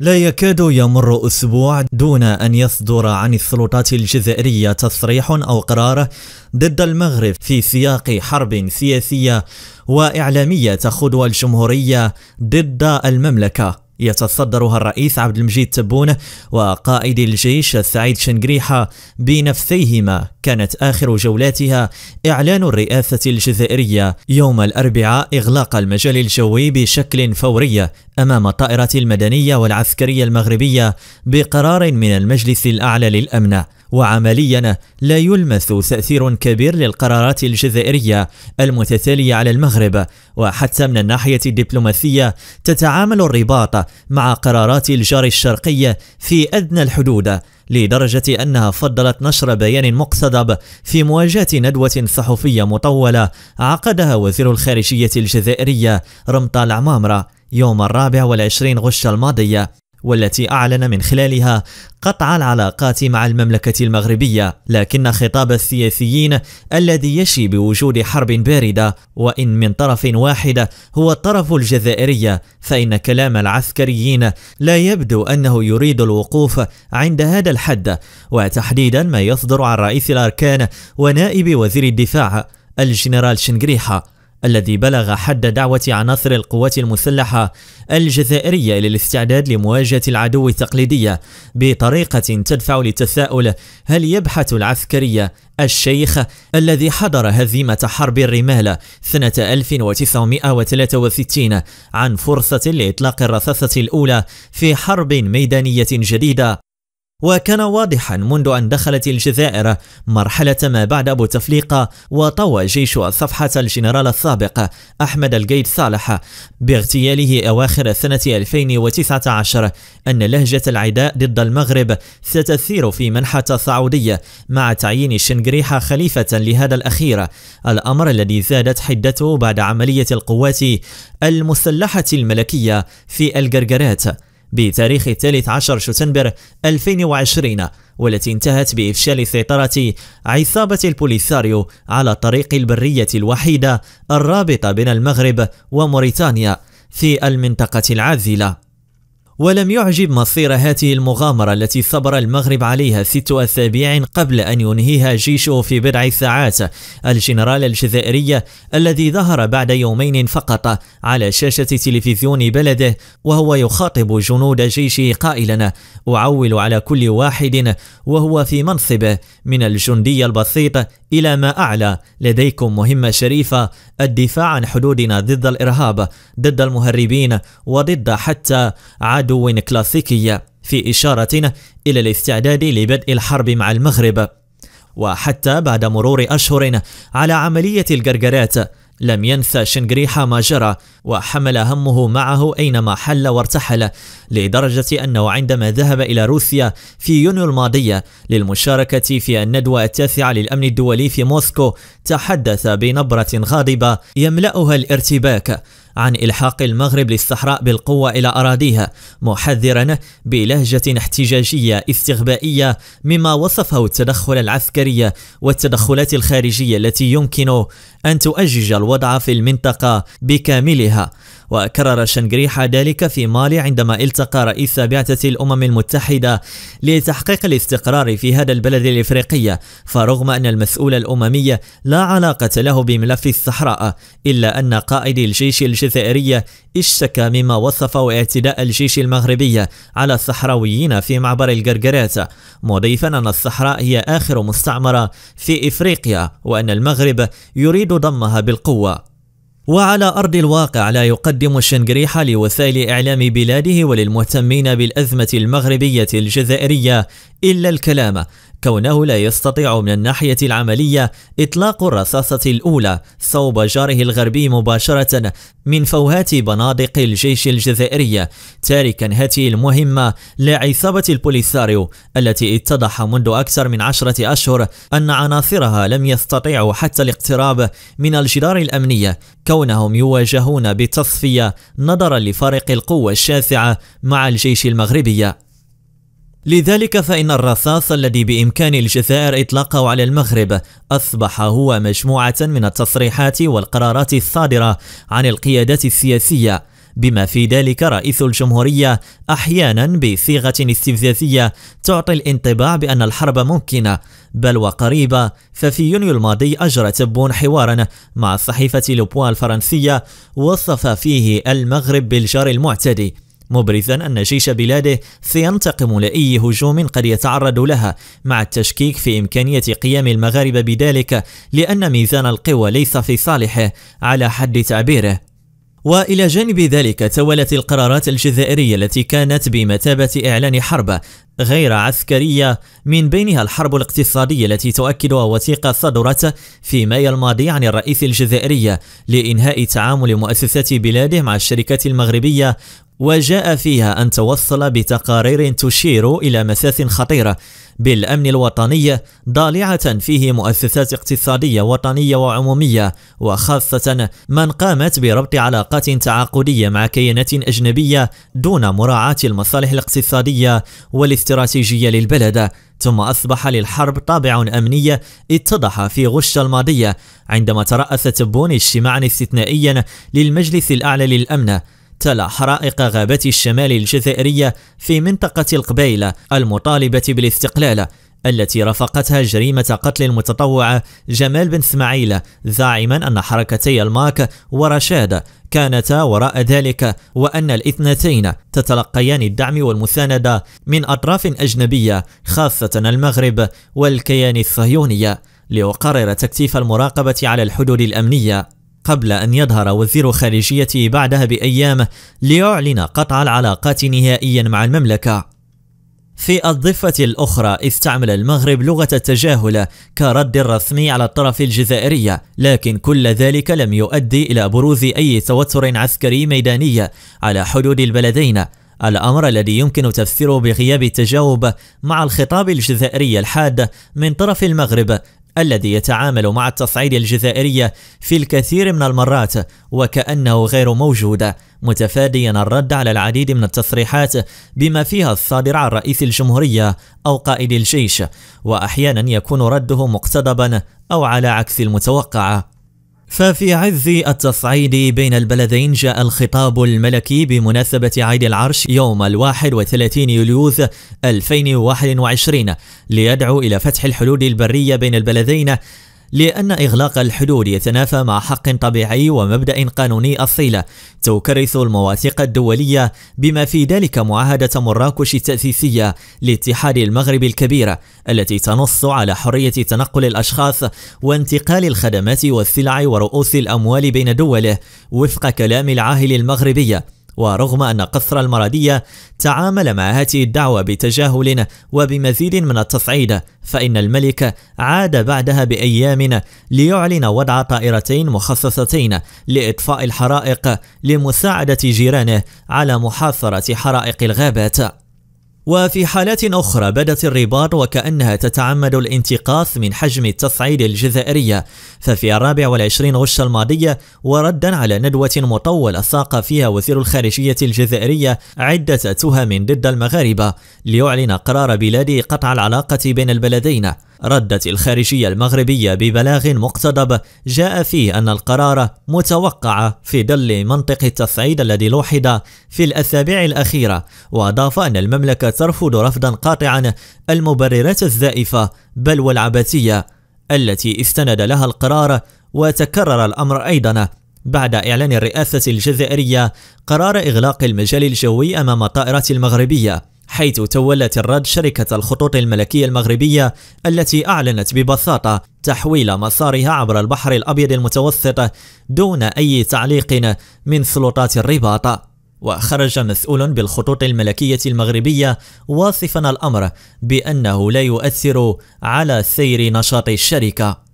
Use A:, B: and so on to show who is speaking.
A: لا يكاد يمر أسبوع دون أن يصدر عن السلطات الجزائرية تصريح أو قرار ضد المغرب في سياق حرب سياسية وإعلامية تخوضها الجمهورية ضد المملكة يتصدرها الرئيس عبد المجيد تبون وقائد الجيش سعيد شنقريحة بنفسيهما كانت آخر جولاتها إعلان الرئاسة الجزائرية يوم الأربعاء إغلاق المجال الجوي بشكل فوري أمام الطائرات المدنية والعسكرية المغربية بقرار من المجلس الأعلى للأمن وعمليا لا يلمس تأثير كبير للقرارات الجزائرية المتتالية على المغرب وحتى من الناحية الدبلوماسية تتعامل الرباط مع قرارات الجار الشرقي في أدنى الحدود لدرجة أنها فضلت نشر بيان مقتضب في مواجهة ندوة صحفية مطولة عقدها وزير الخارجية الجزائرية رمطال عمامرة يوم الرابع والعشرين غش الماضية والتي أعلن من خلالها قطع العلاقات مع المملكة المغربية لكن خطاب السياسيين الذي يشي بوجود حرب باردة وإن من طرف واحد هو الطرف الجزائري فإن كلام العسكريين لا يبدو أنه يريد الوقوف عند هذا الحد وتحديدا ما يصدر عن رئيس الأركان ونائب وزير الدفاع الجنرال شنغريحة الذي بلغ حد دعوة عناصر القوات المسلحة الجزائرية للاستعداد لمواجهة العدو التقليدية بطريقة تدفع للتساؤل هل يبحث العسكرية الشيخ الذي حضر هزيمة حرب الرمال سنة 1963 عن فرصة لإطلاق الرصاصة الأولى في حرب ميدانية جديدة وكان واضحا منذ أن دخلت الجزائر مرحلة ما بعد أبو تفليقة وطوى جيش صفحة الجنرال السابق أحمد القيد صالح باغتياله أواخر سنة 2019 أن لهجة العداء ضد المغرب ستسير في منحة السعودية مع تعيين شنقريحة خليفة لهذا الأخير الأمر الذي زادت حدته بعد عملية القوات المسلحة الملكية في الجرجرات بتاريخ 13 شتنبر 2020 والتي انتهت بإفشال سيطرة عصابة البوليساريو على الطريق البرية الوحيدة الرابطة بين المغرب وموريتانيا في المنطقة العازلة ولم يعجب مصير هذه المغامرة التي صبر المغرب عليها ست أسابيع قبل أن ينهيها جيشه في بضع ساعات الجنرال الجزائري الذي ظهر بعد يومين فقط على شاشة تلفزيون بلده وهو يخاطب جنود جيشه قائلا أعول على كل واحد وهو في منصبه من الجندي البسيط إلى ما أعلى لديكم مهمة شريفة الدفاع عن حدودنا ضد الإرهاب ضد المهربين وضد حتى عدو كلاسيكي في إشارة إلى الاستعداد لبدء الحرب مع المغرب وحتى بعد مرور أشهر على عملية الجرجرات لم ينسى شنغريحا ما جرى وحمل همه معه أينما حل وارتحل لدرجة أنه عندما ذهب إلى روسيا في يونيو الماضية للمشاركة في الندوة التاسعة للأمن الدولي في موسكو تحدث بنبرة غاضبة يملأها الارتباك عن إلحاق المغرب للصحراء بالقوة إلى أراضيها محذرا بلهجة احتجاجية استغبائية مما وصفه التدخل العسكري والتدخلات الخارجية التي يمكن أن تؤجج الوضع في المنطقة بكاملها وكرر شنغريحة ذلك في مالي عندما التقى رئيس بعثة الأمم المتحدة لتحقيق الاستقرار في هذا البلد الإفريقي فرغم أن المسؤول الأممي لا علاقة له بملف الصحراء إلا أن قائد الجيش الجزائري اشتكى مما وصفه اعتداء الجيش المغربي على الصحراويين في معبر القرقرات مضيفا أن الصحراء هي آخر مستعمرة في إفريقيا وأن المغرب يريد ضمها بالقوة وعلى أرض الواقع لا يقدم الشنقريحة لوسائل إعلام بلاده وللمهتمين بالأزمة المغربية الجزائرية إلا الكلام كونه لا يستطيع من الناحية العملية إطلاق الرصاصة الأولى صوب جاره الغربي مباشرة من فوهات بنادق الجيش الجزائري تاركا هذه المهمة لعصابة البوليساريو التي اتضح منذ أكثر من عشرة أشهر أن عناصرها لم يستطيعوا حتى الاقتراب من الجدار الأمنية كونهم يواجهون بتصفية نظرا لفارق القوة الشاسعة مع الجيش المغربي لذلك فإن الرصاص الذي بإمكان الجزائر إطلاقه على المغرب أصبح هو مجموعة من التصريحات والقرارات الصادرة عن القيادات السياسية بما في ذلك رئيس الجمهورية أحيانا بصيغة استفزازية تعطي الانطباع بأن الحرب ممكنة بل وقريبة ففي يونيو الماضي أجرى تبون حوارا مع صحيفة لوبوا الفرنسية وصف فيه المغرب بالجار المعتدي مبرزا أن جيش بلاده سينتقم لأي هجوم قد يتعرض لها مع التشكيك في إمكانية قيام المغاربة بذلك لأن ميزان القوى ليس في صالحه على حد تعبيره والى جانب ذلك تولت القرارات الجزائريه التي كانت بمثابه اعلان حرب غير عسكريه من بينها الحرب الاقتصاديه التي تؤكدها وثيقه صدرت في مايو الماضي عن الرئيس الجزائري لانهاء تعامل مؤسسات بلاده مع الشركات المغربيه وجاء فيها أن توصل بتقارير تشير إلى مساس خطيرة بالأمن الوطني ضالعة فيه مؤسسات اقتصادية وطنية وعمومية وخاصة من قامت بربط علاقات تعاقدية مع كيانات أجنبية دون مراعاة المصالح الاقتصادية والاستراتيجية للبلد ثم أصبح للحرب طابع أمني اتضح في غش الماضية عندما ترأس تبون اجتماعا استثنائيا للمجلس الأعلى للأمن تلا حرائق غابات الشمال الجزائرية في منطقة القبيلة المطالبة بالاستقلال التي رافقتها جريمة قتل المتطوع جمال بن اسماعيل زاعما أن حركتي الماك ورشاد كانتا وراء ذلك وأن الاثنتين تتلقيان الدعم والمساندة من أطراف أجنبية خاصة المغرب والكيان الصهيوني ليقرر تكثيف المراقبة على الحدود الأمنية قبل أن يظهر وزير خارجيته بعدها بأيام ليعلن قطع العلاقات نهائيا مع المملكة في الضفة الأخرى استعمل المغرب لغة التجاهل كرد رسمي على الطرف الجزائري لكن كل ذلك لم يؤدي إلى بروز أي توتر عسكري ميداني على حدود البلدين الأمر الذي يمكن تفسيره بغياب التجاوب مع الخطاب الجزائري الحاد من طرف المغرب الذي يتعامل مع التصعيد الجزائري في الكثير من المرات وكأنه غير موجود متفاديا الرد على العديد من التصريحات بما فيها الصادر عن رئيس الجمهورية أو قائد الجيش وأحيانا يكون رده مقتضبا أو على عكس المتوقع ففي عز التصعيد بين البلدين جاء الخطاب الملكي بمناسبة عيد العرش يوم الواحد وثلاثين يوليوز 2021 ليدعو إلى فتح الحدود البرية بين البلدين لأن إغلاق الحدود يتنافى مع حق طبيعي ومبدأ قانوني أصيل تكرس المواثيق الدولية بما في ذلك معاهدة مراكش التأسيسية لاتحاد المغرب الكبير التي تنص على حرية تنقل الأشخاص وانتقال الخدمات والسلع ورؤوس الأموال بين دوله وفق كلام العاهل المغربي ورغم أن قصر المرادية تعامل مع هذه الدعوة بتجاهل وبمزيد من التصعيد فإن الملك عاد بعدها بأيام ليعلن وضع طائرتين مخصصتين لإطفاء الحرائق لمساعدة جيرانه على محاصرة حرائق الغابات وفي حالات أخرى بدت الرباط وكأنها تتعمد الانتقاص من حجم التصعيد الجزائرية ففي الرابع والعشرين غش الماضية وردا على ندوة مطولة ساق فيها وزير الخارجية الجزائرية عدة تهم ضد المغاربة ليعلن قرار بلاده قطع العلاقة بين البلدين ردت الخارجية المغربية ببلاغ مقتضب جاء فيه أن القرار متوقع في ظل منطق التصعيد الذي لوحظ في الأسابيع الأخيرة وأضاف أن المملكة ترفض رفضا قاطعا المبررات الزائفة بل والعبثية التي استند لها القرار وتكرر الأمر أيضا بعد إعلان الرئاسة الجزائرية قرار إغلاق المجال الجوي أمام الطائرات المغربية حيث تولت الرد شركة الخطوط الملكية المغربية التي أعلنت ببساطة تحويل مسارها عبر البحر الأبيض المتوسط دون أي تعليق من سلطات الرباط وخرج مسؤول بالخطوط الملكية المغربية واصفا الأمر بأنه لا يؤثر على سير نشاط الشركة